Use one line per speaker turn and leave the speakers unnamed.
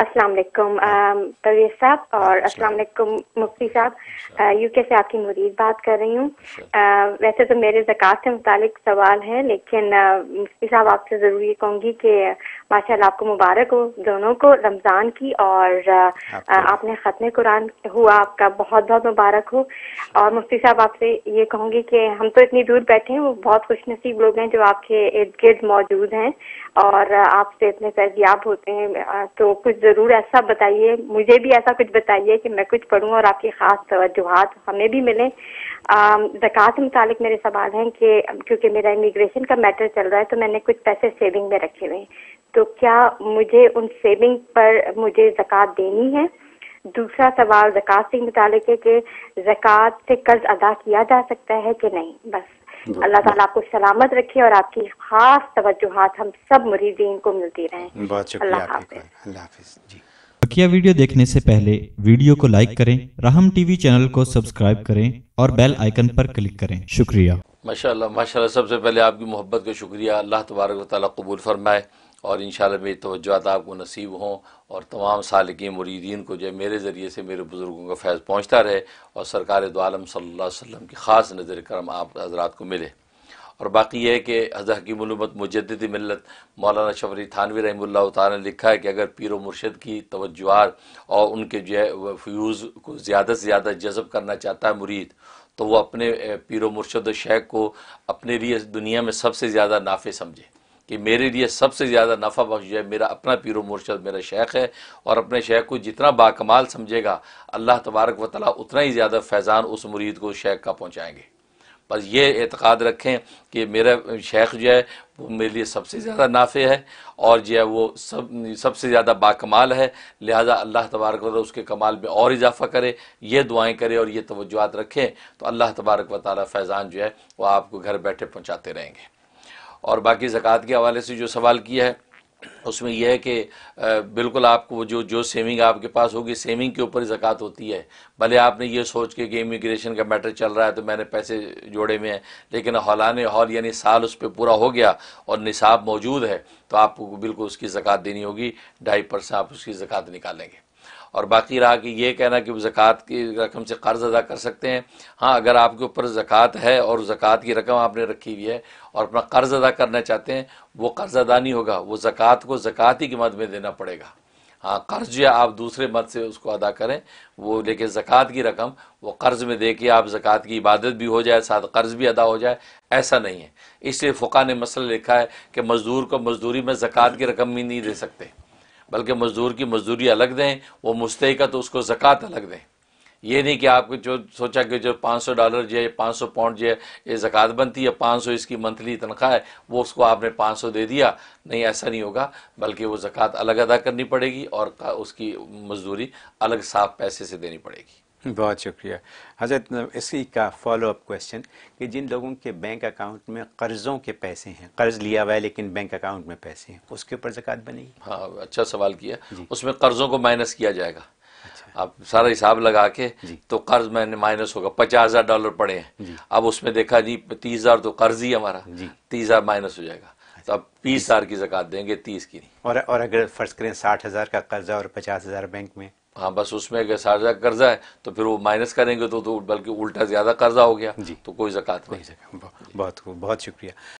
अस्सलाम वालेकुम परवेज साहब और अस्सलाम वालेकुम मुफ्ती साहब यूके से आपकी मुरीद बात कर रही हूँ uh, वैसे तो मेरे जक़ात से मुतालिक सवाल है लेकिन uh, मुफ्ती साहब आपसे ज़रूर ये कहूँगी कि uh, माशाल्लाह आपको मुबारक हो दोनों को रमज़ान की और आपने ख़त्म कुरान हुआ आपका बहुत बहुत मुबारक हो और मुफ्ती साहब आपसे ये कहूँगी कि हम तो इतनी दूर बैठे हैं वो बहुत खुशनसीब लोग हैं जो आपके इर्द गिर्द मौजूद हैं और आपसे इतने सरजियाब होते हैं तो कुछ ज़रूर ऐसा बताइए मुझे भी ऐसा कुछ बताइए कि मैं कुछ पढ़ूँ और आपकी ख़ास तवजुहत हमें भी मिले जक़ात मुतालिक मेरे सवाल हैं कि क्योंकि मेरा इमिग्रेशन का मैटर चल रहा है तो मैंने कुछ पैसे सेविंग में रखे हुए हैं तो क्या मुझे उन सेविंग पर मुझे जक़ात देनी है दूसरा सवाल जक़ात से मुतालिक है कि जक़ात से कर्ज़ अदा किया जा सकता है कि नहीं बस अल्लाह ताला आपको सलामत रखे और आपकी खास तवज्जोहात हम सब मुरीदीन को मिलती रहे बहुत शुक्रिया
बकिया वीडियो देखने से पहले वीडियो को लाइक करें रहम टीवी चैनल को सब्सक्राइब करें और बेल आइकन पर क्लिक करें शुक्रिया माशाल्लाह माशाल्लाह सबसे पहले आपकी मोहब्बत का शुक्रिया अल्लाह तबारक वाली कबूल फरमाए और इन मेरी तोज्जात आपको नसीब हों और तमाम सालकी मुरीदीन को जो है मेरे ज़रिए से मेरे बुज़ुर्गों का फैज़ पहुँचता रहे और सरकार दोम सल्ला वसम की ख़ास नज़र करम आप हजरात को मिले और बाकी यह है कि हज़ा की मलूमत मुजद मिलत मौलाना शबरी थानवी रहमल्ला ने लिखा है कि अगर पीर व मुर्शद की तोज्जुआर और उनके जो है फ्यूज़ को ज़्यादा से ज़्यादा जज़ब करना चाहता है मुरीद तो वह अपने पीर व मुर्शद शेख को अपने लिए दुनिया में सबसे ज़्यादा नाफे समझे कि मेरे लिए सबसे ज़्यादा नफ़ा बख्श जो है मेरा अपना पीर मुर्शद मेरा शेख है और अपने शेख को जितना बाकमाल समझेगा अल्लाह तबारक व ताली उतना ही ज़्यादा फैज़ान उस मुरीद को शेख का पहुँचाएँगे बस ये एतक़ाद रखें कि मेरा शेख जो है वो मेरे लिए सबसे ज़्यादा नाफे है और जो है वो सब सबसे ज़्यादा बाकमाल है लिहाजा अल्लाह तबारक वाल उसके कमाल में और इजाफ़ा करे ये दुआएँ करे और ये तोज्जुआत रखें तो अल्लाह तबारक व वाली फैज़ान जो है वो आपको घर बैठे पहुँचाते रहेंगे और बाकी ज़क़़त के हवाले से जो सवाल किया है उसमें यह है कि बिल्कुल आपको जो जो सेविंग आपके पास होगी सेविंग के ऊपर ज़क़़त होती है भले आपने ये सोच के कि इमिग्रेशन का मैटर चल रहा है तो मैंने पैसे जोड़े में हैं लेकिन हौलान हौल यानी साल उस पर पूरा हो गया और निसाब मौजूद है तो आपको बिल्कुल उसकी ज़क़़त देनी होगी ढाई परसेंट आप उसकी ज़क़़त निकालेंगे और बाकी रहा कि ये कहना कि जक़ात की रकम से कर्ज़ अदा कर सकते हैं हाँ अगर आपके ऊपर ज़क़ात है और जक़ात की रकम आपने रखी हुई है और अपना कर्ज़ अदा करना चाहते हैं वो कर्ज़ अदा नहीं होगा वो जक़ात को ज़क़ात ही की मद में देना पड़ेगा हाँ कर्ज या आप दूसरे मत से उसको अदा करें वो लेकिन जक़ात की रकम वो कर्ज़ में दे के आप जक़ात की इबादत भी हो जाए साथ कर्ज़ भी अदा हो जाए ऐसा नहीं है इसलिए फ़ुका ने मसला लिखा है कि मज़दूर को मज़दूरी में जक़ात की रकम भी नहीं दे सकते बल्कि मज़दूर की मजदूरी अलग दें वो मुस्तक तो उसको ज़क़़त अलग दें ये नहीं कि आपको जो सोचा कि जो 500 डॉलर जो है 500 पाउंड जो है ये ज़क़़त बनती है 500 इसकी मंथली तनख्वाह है वो उसको आपने 500 दे दिया नहीं ऐसा नहीं होगा बल्कि वो ज़क़़त अलग अदा करनी पड़ेगी और उसकी मजदूरी अलग साफ पैसे से देनी पड़ेगी
बहुत शुक्रिया
हजरत इसी
का फॉलो अप क्वेश्चन
कि जिन लोगों के बैंक अकाउंट में कर्ज़ों के पैसे हैं कर्ज लिया हुआ है लेकिन बैंक अकाउंट में पैसे हैं उसके ऊपर जक़ात बनेगी हाँ अच्छा सवाल किया उसमें कर्ज़ों को माइनस किया जाएगा अच्छा। आप सारा हिसाब लगा के तो कर्ज मैंने माइनस होगा पचास हजार डॉलर पड़े हैं अब उसमें देखा जी तीस हजार तो कर्ज ही हमारा तीस हजार माइनस हो जाएगा तो आप अच्छा। बीस हजार की जक़ात देंगे तीस की नहीं और और अगर फर्ज करें साठ हजार का कर्जा और पचास हजार बैंक में हाँ बस उसमें अगर साझा कर्जा है तो फिर वो माइनस करेंगे तो, तो बल्कि उल्टा ज़्यादा कर्जा हो गया जी तो कोई जक़ात नहीं बहुत बहुत शुक्रिया